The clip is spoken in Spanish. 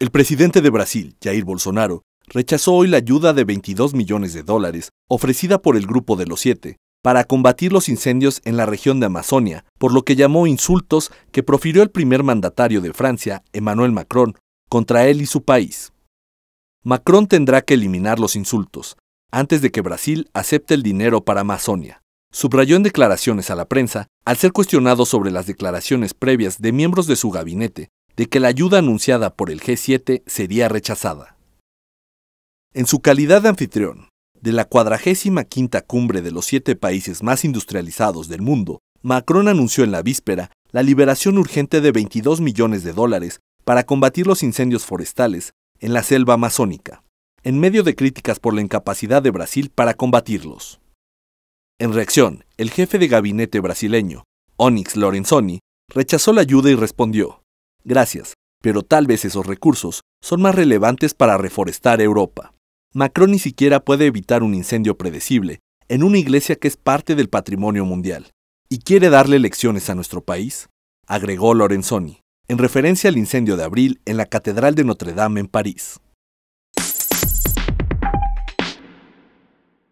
El presidente de Brasil, Jair Bolsonaro, rechazó hoy la ayuda de 22 millones de dólares ofrecida por el Grupo de los Siete para combatir los incendios en la región de Amazonia, por lo que llamó insultos que profirió el primer mandatario de Francia, Emmanuel Macron, contra él y su país. Macron tendrá que eliminar los insultos antes de que Brasil acepte el dinero para Amazonia, subrayó en declaraciones a la prensa al ser cuestionado sobre las declaraciones previas de miembros de su gabinete de que la ayuda anunciada por el G7 sería rechazada. En su calidad de anfitrión, de la 45 cumbre de los siete países más industrializados del mundo, Macron anunció en la víspera la liberación urgente de 22 millones de dólares para combatir los incendios forestales en la selva amazónica, en medio de críticas por la incapacidad de Brasil para combatirlos. En reacción, el jefe de gabinete brasileño, Onyx Lorenzoni, rechazó la ayuda y respondió, Gracias, pero tal vez esos recursos son más relevantes para reforestar Europa. Macron ni siquiera puede evitar un incendio predecible en una iglesia que es parte del patrimonio mundial. ¿Y quiere darle lecciones a nuestro país? agregó Lorenzoni, en referencia al incendio de abril en la Catedral de Notre Dame en París.